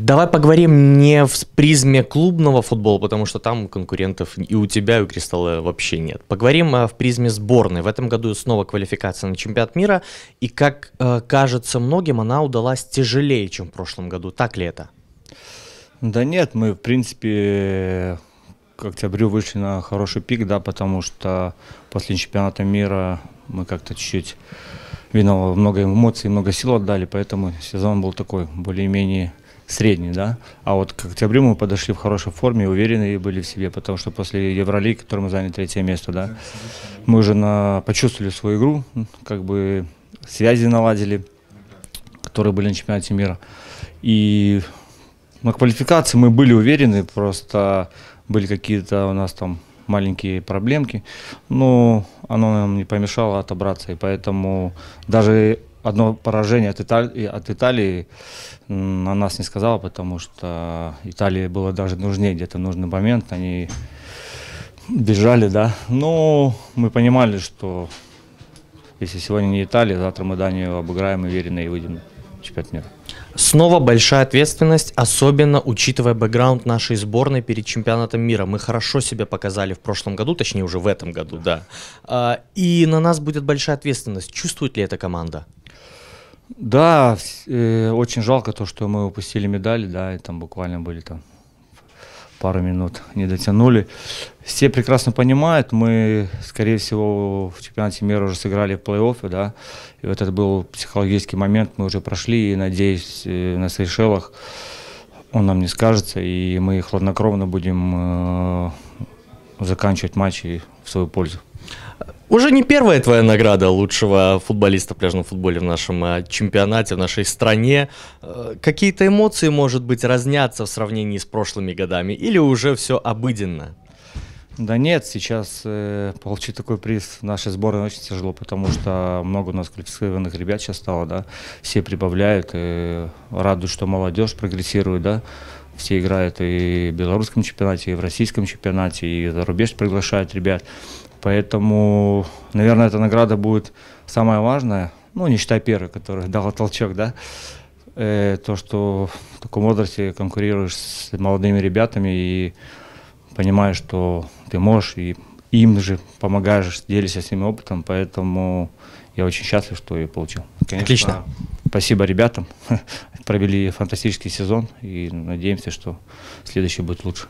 Давай поговорим не в призме клубного футбола, потому что там конкурентов и у тебя, и у Кристалла вообще нет. Поговорим а, в призме сборной. В этом году снова квалификация на чемпионат мира, и, как а, кажется многим, она удалась тяжелее, чем в прошлом году. Так ли это? Да нет, мы, в принципе, к октябрю вышли на хороший пик, да, потому что после чемпионата мира мы как-то чуть-чуть виноват много эмоций, много сил отдали, поэтому сезон был такой более-менее средний, да. А вот к октябрю мы подошли в хорошей форме, уверенные были в себе, потому что после Евролиги, который мы заняли третье место, да, мы уже на, почувствовали свою игру, как бы связи наладили, которые были на чемпионате мира. И на квалификации мы были уверены, просто были какие-то у нас там маленькие проблемки, но оно нам не помешало отобраться, и поэтому даже одно поражение от, Итали... от Италии на нас не сказало, потому что Италии было даже нужнее где-то нужный момент. Они бежали, да. Но ну, мы понимали, что если сегодня не Италия, завтра мы Данию обыграем, и уверенно и выйдем в чемпионат мира. Снова большая ответственность, особенно учитывая бэкграунд нашей сборной перед чемпионатом мира. Мы хорошо себя показали в прошлом году, точнее уже в этом году, да. А, и на нас будет большая ответственность. Чувствует ли эта команда? Да, э, очень жалко то, что мы упустили медали, да, и там буквально были там пару минут не дотянули. Все прекрасно понимают, мы, скорее всего, в чемпионате мира уже сыграли в плей-оффе, да, и вот это был психологический момент, мы уже прошли, и, надеюсь, э, на Сейшелах он нам не скажется, и мы хладнокровно будем э, заканчивать матчи в свою пользу. Уже не первая твоя награда лучшего футболиста в пляжном футболе в нашем а, чемпионате, в нашей стране. Э, какие-то эмоции, может быть, разнятся в сравнении с прошлыми годами или уже все обыденно? Да нет, сейчас э, получить такой приз в нашей сборной очень тяжело, потому что много у нас квалифицированных ребят сейчас стало, да, все прибавляют, и э, радуют, что молодежь прогрессирует, да, все играют и в белорусском чемпионате, и в российском чемпионате, и за рубеж приглашают ребят. Поэтому, наверное, эта награда будет самая важная, ну, не считая первой, которая дала толчок, да, э, то, что в таком возрасте конкурируешь с молодыми ребятами и понимаешь, что ты можешь, и им же помогаешь, делишься с ними опытом, поэтому я очень счастлив, что ее получил. Конечно, Отлично. Спасибо ребятам. Провели фантастический сезон и надеемся, что следующий будет лучше.